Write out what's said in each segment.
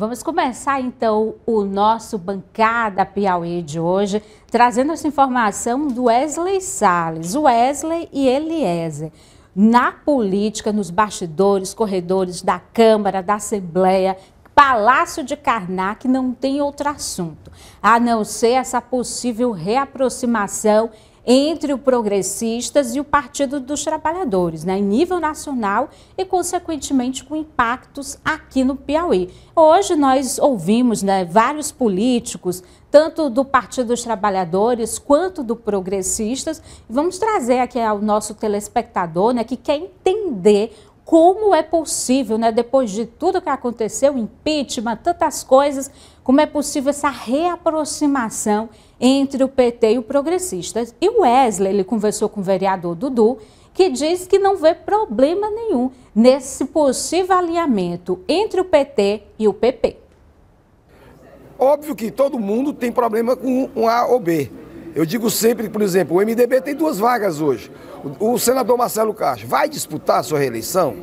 Vamos começar então o nosso Bancada Piauí de hoje, trazendo essa informação do Wesley Salles, Wesley e Eliezer. Na política, nos bastidores, corredores da Câmara, da Assembleia, Palácio de Karnak não tem outro assunto, a não ser essa possível reaproximação entre o Progressistas e o Partido dos Trabalhadores, né, em nível nacional e, consequentemente, com impactos aqui no Piauí. Hoje nós ouvimos né, vários políticos, tanto do Partido dos Trabalhadores quanto do Progressistas. Vamos trazer aqui ao nosso telespectador né, que quer entender como é possível, né, depois de tudo que aconteceu, impeachment, tantas coisas, como é possível essa reaproximação entre o PT e o progressista. E o Wesley, ele conversou com o vereador Dudu, que diz que não vê problema nenhum nesse possível alinhamento entre o PT e o PP. Óbvio que todo mundo tem problema com um A ou B. Eu digo sempre, por exemplo, o MDB tem duas vagas hoje. O senador Marcelo Castro vai disputar a sua reeleição?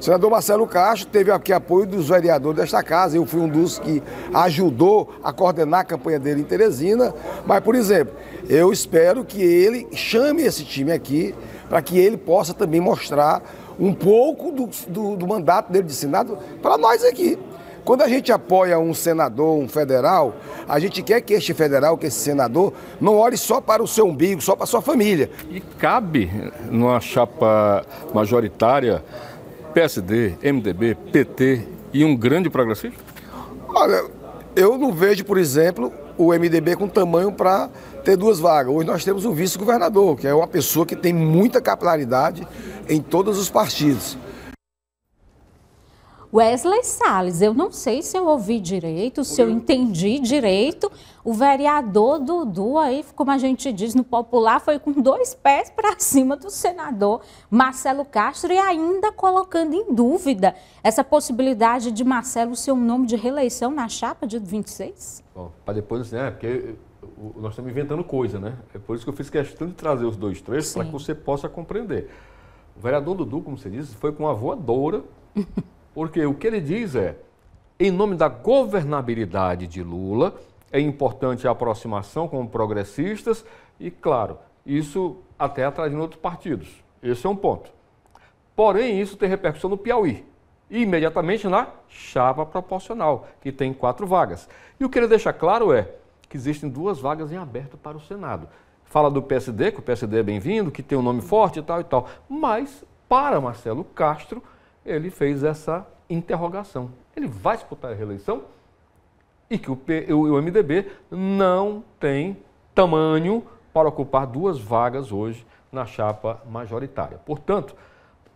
senador Marcelo Castro teve aqui apoio dos vereadores desta casa. Eu fui um dos que ajudou a coordenar a campanha dele em Teresina. Mas, por exemplo, eu espero que ele chame esse time aqui para que ele possa também mostrar um pouco do, do, do mandato dele de Senado para nós aqui. Quando a gente apoia um senador, um federal, a gente quer que este federal, que esse senador, não olhe só para o seu umbigo, só para a sua família. E cabe numa chapa majoritária PSD, MDB, PT e um grande progressista? Olha, eu não vejo, por exemplo, o MDB com tamanho para ter duas vagas. Hoje nós temos o vice-governador, que é uma pessoa que tem muita capilaridade em todos os partidos. Wesley Salles. Eu não sei se eu ouvi direito, se eu entendi direito. O vereador Dudu, aí, como a gente diz no popular, foi com dois pés para cima do senador Marcelo Castro e ainda colocando em dúvida essa possibilidade de Marcelo ser um nome de reeleição na chapa de 26? para depois, né? Porque nós estamos inventando coisa, né? É por isso que eu fiz questão de trazer os dois trechos para que você possa compreender. O vereador Dudu, como você disse, foi com uma voadora Porque o que ele diz é, em nome da governabilidade de Lula, é importante a aproximação com progressistas e, claro, isso até atrás de outros partidos. Esse é um ponto. Porém, isso tem repercussão no Piauí. E imediatamente na chapa proporcional, que tem quatro vagas. E o que ele deixa claro é que existem duas vagas em aberto para o Senado. Fala do PSD, que o PSD é bem-vindo, que tem um nome forte e tal e tal. Mas, para Marcelo Castro, ele fez essa interrogação. Ele vai disputar a reeleição e que o, P, o, o MDB não tem tamanho para ocupar duas vagas hoje na chapa majoritária. Portanto,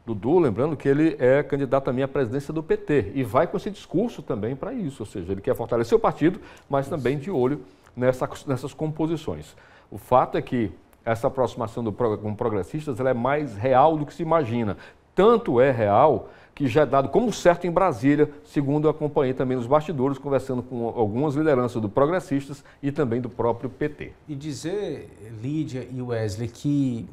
Dudu, lembrando que ele é candidato também à presidência do PT e vai com esse discurso também para isso, ou seja, ele quer fortalecer o partido, mas isso. também de olho nessa, nessas composições. O fato é que essa aproximação do, com progressistas é mais real do que se imagina. Tanto é real que já é dado como certo em Brasília, segundo acompanhei também nos bastidores, conversando com algumas lideranças do Progressistas e também do próprio PT. E dizer, Lídia e Wesley, que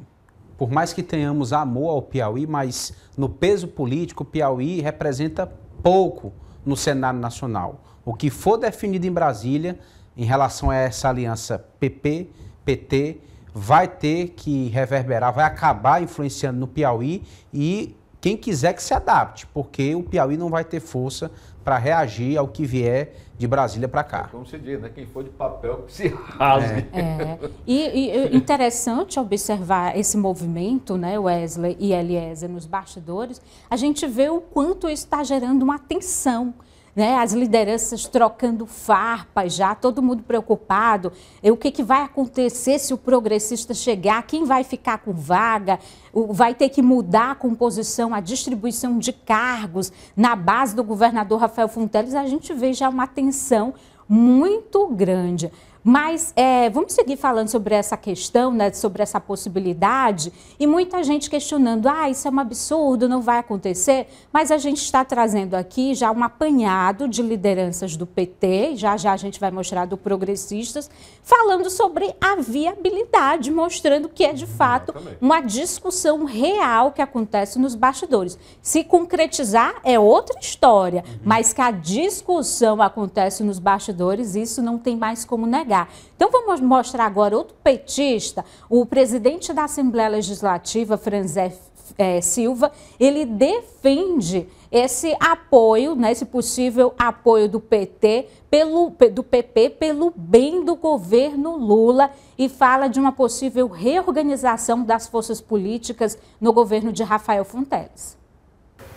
por mais que tenhamos amor ao Piauí, mas no peso político, o Piauí representa pouco no cenário nacional. O que for definido em Brasília em relação a essa aliança PP, PT, vai ter que reverberar, vai acabar influenciando no Piauí e quem quiser que se adapte, porque o Piauí não vai ter força para reagir ao que vier de Brasília para cá. É como se diz, né? quem for de papel se rasgue. É. é. E, e, interessante observar esse movimento, né, Wesley e Eliezer, nos bastidores, a gente vê o quanto isso está gerando uma tensão né? as lideranças trocando farpas já, todo mundo preocupado. E o que, que vai acontecer se o progressista chegar? Quem vai ficar com vaga? Vai ter que mudar a composição, a distribuição de cargos na base do governador Rafael Funteles. A gente vê já uma tensão muito grande. Mas é, vamos seguir falando sobre essa questão, né, sobre essa possibilidade, e muita gente questionando: ah, isso é um absurdo, não vai acontecer. Mas a gente está trazendo aqui já um apanhado de lideranças do PT, já já a gente vai mostrar do Progressistas, falando sobre a viabilidade, mostrando que é de fato uma discussão real que acontece nos bastidores. Se concretizar é outra história, uhum. mas que a discussão acontece nos bastidores, isso não tem mais como negar. Então vamos mostrar agora outro petista, o presidente da Assembleia Legislativa, Franzé é, Silva, ele defende esse apoio, né, esse possível apoio do PT pelo do PP pelo bem do governo Lula e fala de uma possível reorganização das forças políticas no governo de Rafael Fonteles.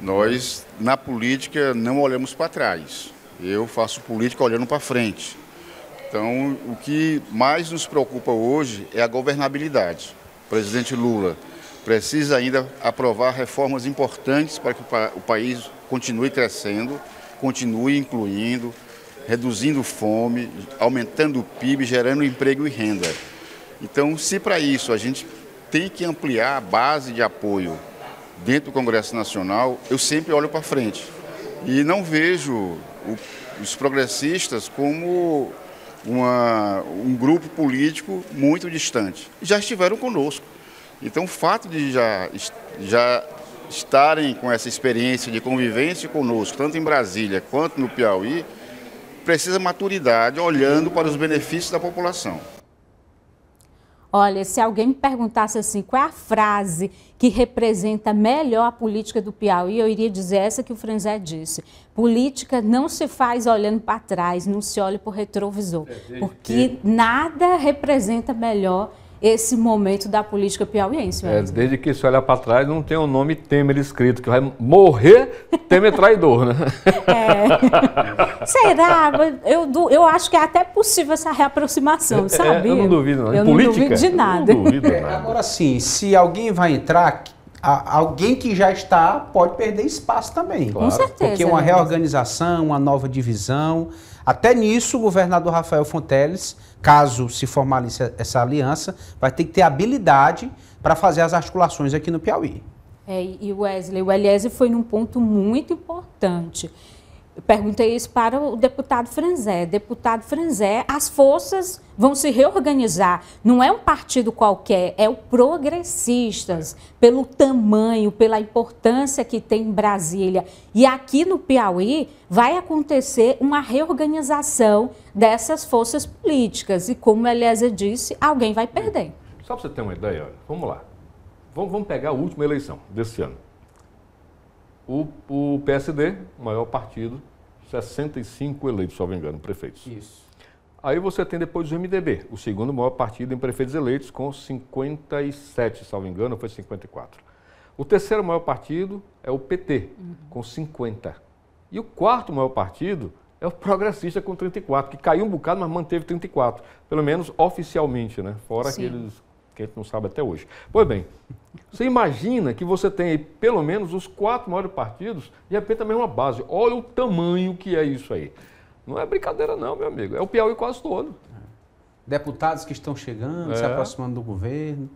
Nós na política não olhamos para trás. Eu faço política olhando para frente. Então, o que mais nos preocupa hoje é a governabilidade. O presidente Lula precisa ainda aprovar reformas importantes para que o país continue crescendo, continue incluindo, reduzindo fome, aumentando o PIB, gerando emprego e renda. Então, se para isso a gente tem que ampliar a base de apoio dentro do Congresso Nacional, eu sempre olho para frente. E não vejo os progressistas como uma, um grupo político muito distante. Já estiveram conosco. Então, o fato de já, já estarem com essa experiência de convivência conosco, tanto em Brasília quanto no Piauí, precisa maturidade olhando para os benefícios da população. Olha, se alguém me perguntasse assim, qual é a frase que representa melhor a política do Piauí, eu iria dizer essa que o Franzé disse. Política não se faz olhando para trás, não se olha para o retrovisor, é, porque nada representa melhor esse momento da política piauiense. É, desde que se olha para trás, não tem o nome Temer escrito, que vai morrer Temer traidor, né? É. Será? Eu, eu acho que é até possível essa reaproximação, sabe? É, é, eu não duvido, não. Eu política? não duvido de nada. Duvido é, nada. Agora sim, se alguém vai entrar a, alguém que já está pode perder espaço também. Claro. Com certeza. Porque uma né? reorganização, uma nova divisão. Até nisso, o governador Rafael Fonteles, caso se formalize essa aliança, vai ter que ter habilidade para fazer as articulações aqui no Piauí. É, e Wesley, o Eliezer foi num ponto muito importante perguntei isso para o deputado Franzé. Deputado Franzé, as forças vão se reorganizar. Não é um partido qualquer, é o Progressistas, pelo tamanho, pela importância que tem em Brasília. E aqui no Piauí vai acontecer uma reorganização dessas forças políticas. E como Eliezer disse, alguém vai perder. Só para você ter uma ideia, olha, vamos lá. vamos pegar a última eleição desse ano. O, o PSD, o maior partido, 65 eleitos, se não me engano, prefeitos. Isso. Aí você tem depois o MDB, o segundo maior partido em prefeitos eleitos, com 57, se não me engano, foi 54. O terceiro maior partido é o PT, uhum. com 50. E o quarto maior partido é o Progressista, com 34, que caiu um bocado, mas manteve 34. Pelo menos oficialmente, né? Fora Sim. aqueles que a gente não sabe até hoje. Pois bem, você imagina que você tem aí pelo menos os quatro maiores partidos e repente a mesma base. Olha o tamanho que é isso aí. Não é brincadeira não, meu amigo. É o Piauí quase todo. Deputados que estão chegando, é. se aproximando do governo.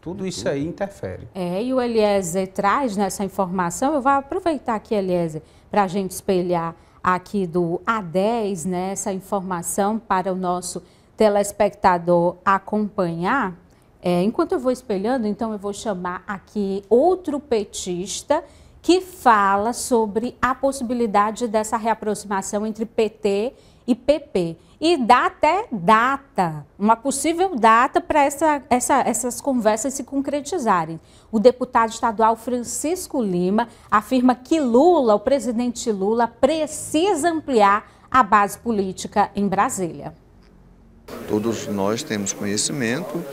Tudo isso aí interfere. É, e o Eliezer traz nessa informação. Eu vou aproveitar aqui, Eliezer, para a gente espelhar aqui do A10, né, essa informação para o nosso telespectador acompanhar. É, enquanto eu vou espelhando, então eu vou chamar aqui outro petista que fala sobre a possibilidade dessa reaproximação entre PT e PP. E dá até data, uma possível data para essa, essa, essas conversas se concretizarem. O deputado estadual Francisco Lima afirma que Lula, o presidente Lula, precisa ampliar a base política em Brasília. Todos nós temos conhecimento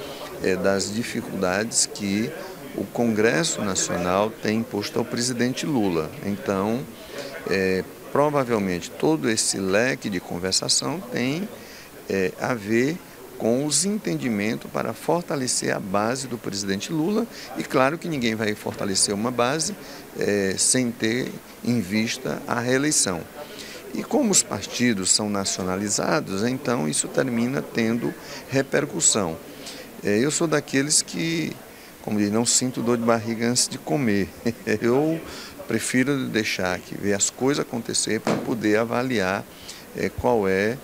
é, das dificuldades que o Congresso Nacional tem imposto ao presidente Lula. Então, é, provavelmente todo esse leque de conversação tem é, a ver com os entendimentos para fortalecer a base do presidente Lula. E claro que ninguém vai fortalecer uma base é, sem ter em vista a reeleição. E como os partidos são nacionalizados, então isso termina tendo repercussão. É, eu sou daqueles que, como diz, não sinto dor de barriga antes de comer. Eu prefiro deixar que ver as coisas acontecer para poder avaliar é, qual é,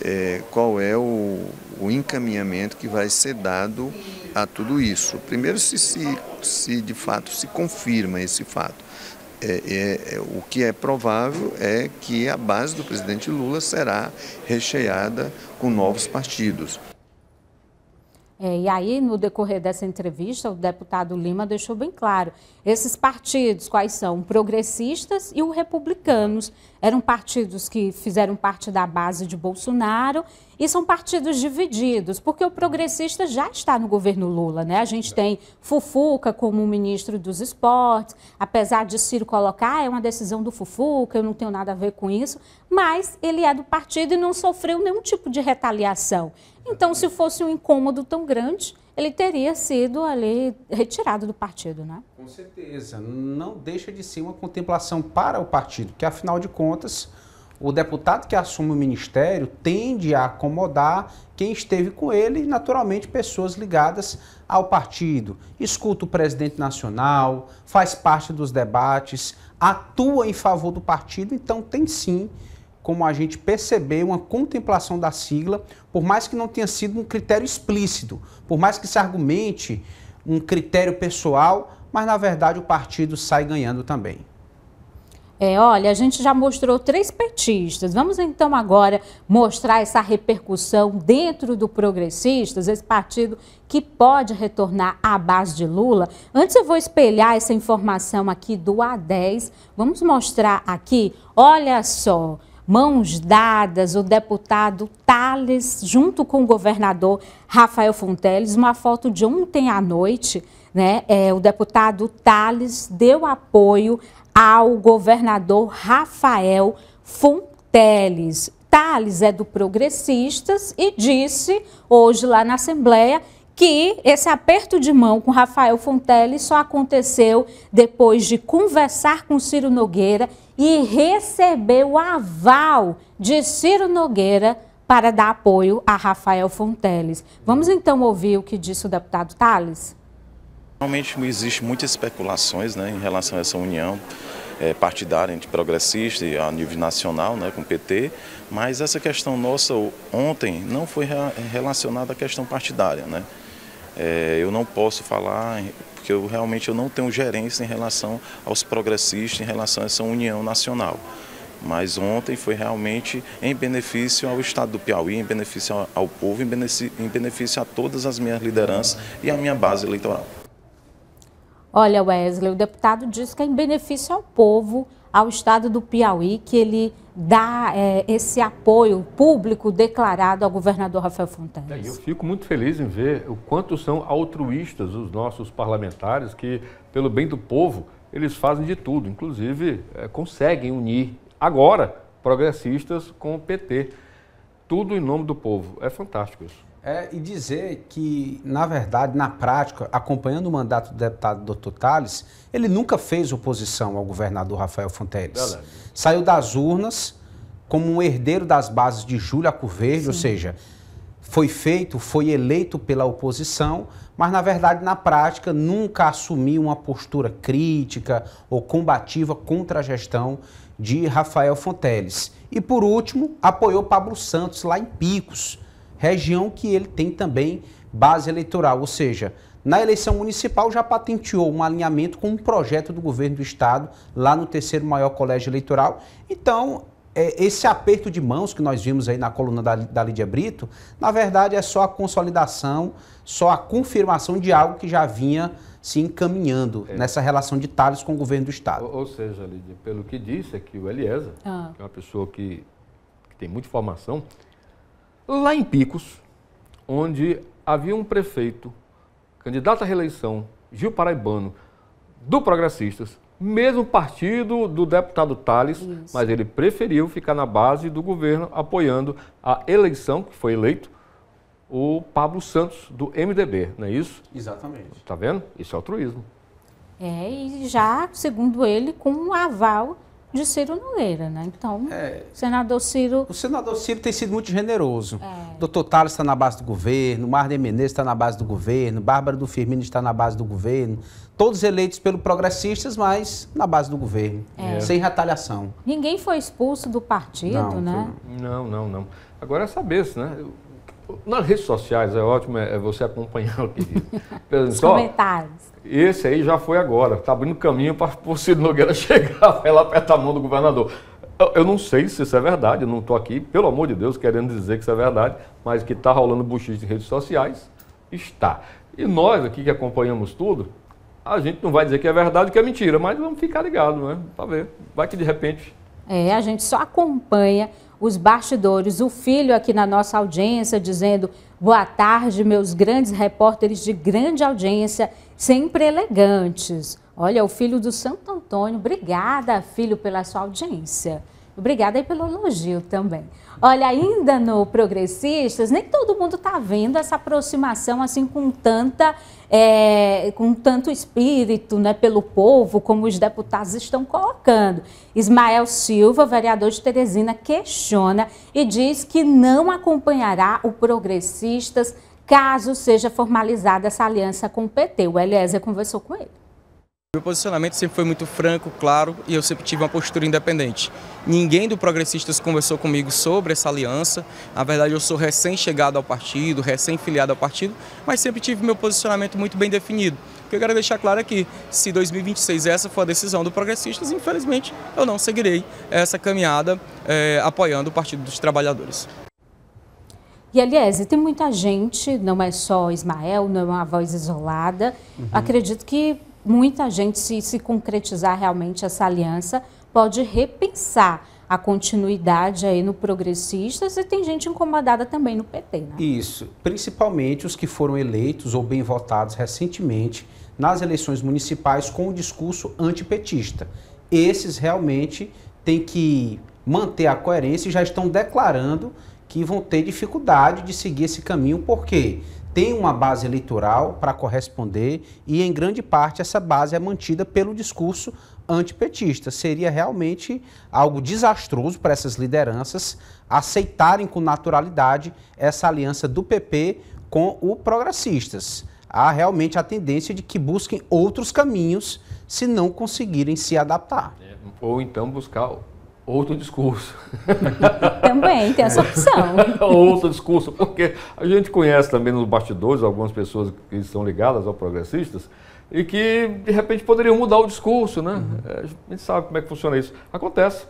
é, qual é o, o, encaminhamento que vai ser dado a tudo isso. Primeiro, se, se, se de fato se confirma esse fato. É, é, é o que é provável é que a base do presidente Lula será recheada com novos partidos. É, e aí, no decorrer dessa entrevista, o deputado Lima deixou bem claro esses partidos, quais são? Progressistas e os republicanos, eram partidos que fizeram parte da base de Bolsonaro e são partidos divididos, porque o progressista já está no governo Lula, né? A gente tem Fufuca como ministro dos esportes, apesar de Ciro colocar, ah, é uma decisão do Fufuca, eu não tenho nada a ver com isso, mas ele é do partido e não sofreu nenhum tipo de retaliação. Então, se fosse um incômodo tão grande, ele teria sido ali retirado do partido, né? Com certeza. Não deixa de ser uma contemplação para o partido, que afinal de contas, o deputado que assume o ministério tende a acomodar quem esteve com ele, naturalmente pessoas ligadas ao partido. Escuta o presidente nacional, faz parte dos debates, atua em favor do partido, então tem sim como a gente percebeu, uma contemplação da sigla, por mais que não tenha sido um critério explícito, por mais que se argumente um critério pessoal, mas na verdade o partido sai ganhando também. É, olha, a gente já mostrou três petistas. Vamos então agora mostrar essa repercussão dentro do Progressistas, esse partido que pode retornar à base de Lula. Antes eu vou espelhar essa informação aqui do A10. Vamos mostrar aqui, olha só mãos dadas, o deputado Tales, junto com o governador Rafael Fonteles, uma foto de ontem à noite, né? É, o deputado Tales deu apoio ao governador Rafael Fonteles. Tales é do Progressistas e disse hoje lá na Assembleia que esse aperto de mão com Rafael Fontelli só aconteceu depois de conversar com Ciro Nogueira e receber o aval de Ciro Nogueira para dar apoio a Rafael Fonteles. Vamos então ouvir o que disse o deputado Tales. Realmente existem muitas especulações né, em relação a essa união é, partidária entre progressista e a nível nacional né, com o PT, mas essa questão nossa ontem não foi relacionada à questão partidária. Né? É, eu não posso falar, porque eu realmente eu não tenho gerência em relação aos progressistas, em relação a essa união nacional. Mas ontem foi realmente em benefício ao Estado do Piauí, em benefício ao, povo, em benefício, a todas as minhas lideranças e a minha base eleitoral. Olha, Wesley, o deputado diz que é em benefício ao povo, ao estado do Piauí, que ele dá é, esse apoio público declarado ao governador Rafael Fontana. É, eu fico muito feliz em ver o quanto são altruístas os nossos parlamentares, que, pelo bem do povo, eles fazem de tudo, inclusive é, conseguem unir agora progressistas com o PT tudo em nome do povo. É fantástico isso. É, e dizer que, na verdade, na prática, acompanhando o mandato do deputado doutor Tales, ele nunca fez oposição ao governador Rafael Fonteles. Saiu das urnas como um herdeiro das bases de Júlio Acoverde, ou seja, foi feito, foi eleito pela oposição, mas, na verdade, na prática, nunca assumiu uma postura crítica ou combativa contra a gestão de Rafael Fonteles. E por último, apoiou Pablo Santos lá em Picos, região que ele tem também base eleitoral, ou seja, na eleição municipal já patenteou um alinhamento com um projeto do governo do estado lá no terceiro maior colégio eleitoral. Então, é, esse aperto de mãos que nós vimos aí na coluna da, da Lídia Brito, na verdade é só a consolidação, só a confirmação de algo que já vinha se encaminhando é. nessa relação de Tales com o governo do Estado. Ou, ou seja, Lídia, pelo que disse é aqui o Eliezer, ah. que é uma pessoa que, que tem muita formação, lá em Picos, onde havia um prefeito, candidato à reeleição, Gil Paraibano, do Progressistas, mesmo partido do deputado Tales, Isso. mas ele preferiu ficar na base do governo apoiando a eleição, que foi eleito, o Pablo Santos, do MDB, não é isso? Exatamente. Está vendo? Isso é altruísmo. É, e já, segundo ele, com um aval de Ciro Nogueira, né? Então, é, senador Ciro... O senador Ciro tem sido muito generoso. É. Doutor Tales está na base do governo, Marlene Menezes está na base do governo, Bárbara do Firmino está na base do governo. Todos eleitos pelo Progressistas, mas na base do governo, é. é. sem retaliação. Ninguém foi expulso do partido, não, né? Foi... Não, não, não. Agora é saber, né? Nas redes sociais é ótimo é, é você acompanhar o que Os Só, comentários. Esse aí já foi agora, está abrindo caminho para o Ciro Nogueira chegar, vai lá apertar a mão do governador. Eu, eu não sei se isso é verdade, eu não estou aqui, pelo amor de Deus, querendo dizer que isso é verdade, mas que está rolando buchice em redes sociais, está. E nós aqui que acompanhamos tudo, a gente não vai dizer que é verdade que é mentira, mas vamos ficar ligados, né? Para ver. Vai que de repente. É, a gente só acompanha os bastidores. O filho aqui na nossa audiência dizendo boa tarde, meus grandes repórteres de grande audiência, sempre elegantes. Olha, o filho do Santo Antônio, obrigada, filho, pela sua audiência. Obrigada aí pelo elogio também. Olha, ainda no Progressistas, nem todo mundo está vendo essa aproximação assim com tanta, é, com tanto espírito né, pelo povo, como os deputados estão colocando. Ismael Silva, vereador de Teresina, questiona e diz que não acompanhará o Progressistas caso seja formalizada essa aliança com o PT. O Eliezer conversou com ele. Meu posicionamento sempre foi muito franco, claro, e eu sempre tive uma postura independente. Ninguém do Progressistas conversou comigo sobre essa aliança. Na verdade, eu sou recém-chegado ao partido, recém-filiado ao partido, mas sempre tive meu posicionamento muito bem definido. O que eu quero deixar claro aqui, é que, se 2026 essa for a decisão do Progressistas, infelizmente eu não seguirei essa caminhada é, apoiando o Partido dos Trabalhadores. E, aliás, tem muita gente, não é só Ismael, não é uma voz isolada. Uhum. Acredito que muita gente, se, se concretizar realmente essa aliança, pode repensar a continuidade aí no Progressistas e tem gente incomodada também no PT, né? Isso, principalmente os que foram eleitos ou bem votados recentemente nas eleições municipais com o discurso antipetista. Esses realmente têm que manter a coerência e já estão declarando que vão ter dificuldade de seguir esse caminho, porque tem uma base eleitoral para corresponder e, em grande parte, essa base é mantida pelo discurso antipetista. Seria realmente algo desastroso para essas lideranças aceitarem com naturalidade essa aliança do PP com o Progressistas. Há realmente a tendência de que busquem outros caminhos se não conseguirem se adaptar. É, ou então buscar outro discurso. Também tem essa opção. outro discurso, porque a gente conhece também nos bastidores algumas pessoas que estão ligadas ao progressistas e que de repente poderiam mudar o discurso, né? Uhum. É, a gente sabe como é que funciona isso. Acontece.